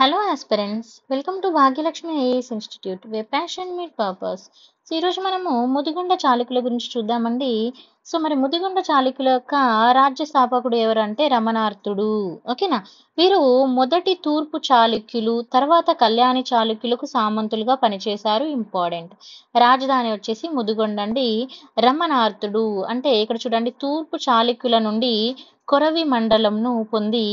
hello aspirants welcome to Bhagyalakshmi IAS institute where passion meet purpose so ఈరోజు మనము ముదిగుండ చాళుకుల గురించి చూద్దామండి సో మరి ముదిగుండ చాళుకుల యొక్క రాజ్య స్థాపకుడు ఎవరంటే రమణార్థుడు ఓకేనా వీరు మొదటి తూర్పు చాళుక్యులు తర్వాత కళ్యాణి చాళుక్యులకు సామంతులుగా పనిచేశారు ఇంపార్టెంట్ రాజధాని వచ్చేసి ముదిగొండ అండి రమణార్థుడు అంటే ఇక్కడ చూడండి తూర్పు చాళుక్యుల నుండి కొరవి మండలంను పొంది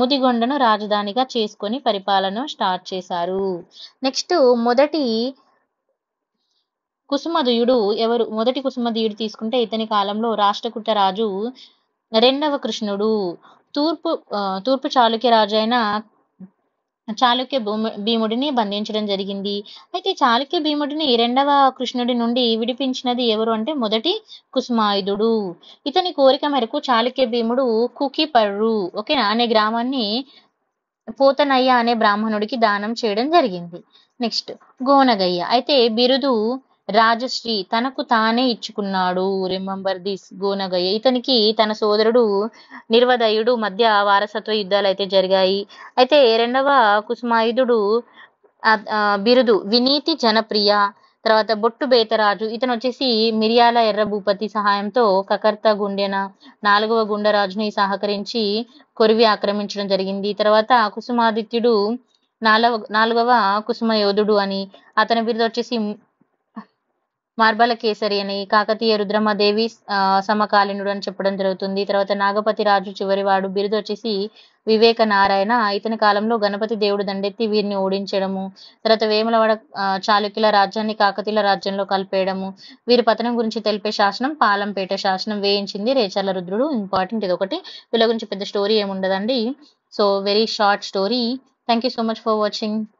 ముదిగొండను రాజధానిగా చేసుకొని పరిపాలన స్టార్ట్ చేశారు నెక్స్ట్ మొదటి కుసుమధుయుడు ఎవరు మొదటి కుసుమధుయుడు తీసుకుంటే ఇతని కాలంలో రాష్ట్రకూట రాజు రెండవ కృష్ణుడు తూర్పు తూర్పు చాళుక్య రాజైన చాళుక్య భూమి భీముడిని బంధించడం జరిగింది అయితే చాళుక్య భీముడిని రెండవ కృష్ణుడి నుండి విడిపించినది ఎవరు అంటే మొదటి కుసుమాయుధుడు ఇతని కోరిక మేరకు చాళుక్య భీముడు కుకిపర్రు ఓకేనా అనే గ్రామాన్ని పోతనయ్య అనే బ్రాహ్మణుడికి దానం చేయడం జరిగింది నెక్స్ట్ గోనగయ్య అయితే బిరుదు రాజశ్రీ తనకు తానే ఇచ్చుకున్నాడు రిమంబర్ దిస్ గోనగయ్య ఇతనికి తన సోదరుడు నిర్వదయుడు మధ్య వారసత్వ యుద్ధాలు అయితే జరిగాయి అయితే రెండవ కుసుమాయుధుడు బిరుదు వినీతి జనప్రియ తర్వాత బొట్టు బేతరాజు ఇతను వచ్చేసి మిరియాల ఎర్ర భూపతి సహాయంతో కకర్త గుండెన నాలుగవ గుండరాజుని సహకరించి కొరివి ఆక్రమించడం జరిగింది తర్వాత కుసుమాదిత్యుడు నాలుగవ కుసుమయోధుడు అని అతని బిరుదు వచ్చేసి మార్బల కేసరి అని కాకతీయ రుద్రమదేవి సమకాలీనుడు అని చెప్పడం జరుగుతుంది తర్వాత నాగపతి రాజు చివరివాడు బిరుదు వచ్చేసి వివేక నారాయణ ఇతని కాలంలో గణపతి దేవుడు దండెత్తి వీరిని ఓడించడము తర్వాత వేములవాడ చాళుక్యుల రాజ్యాన్ని కాకతీయుల రాజ్యంలో కలిపేయడము వీరి పతనం గురించి తెలిపే శాసనం పాలంపేట శాసనం వేయించింది రేచర్ల రుద్రుడు ఇంపార్టెంట్ ఇది ఒకటి వీళ్ళ గురించి పెద్ద స్టోరీ ఏముండదండి so very short story thank you so much for watching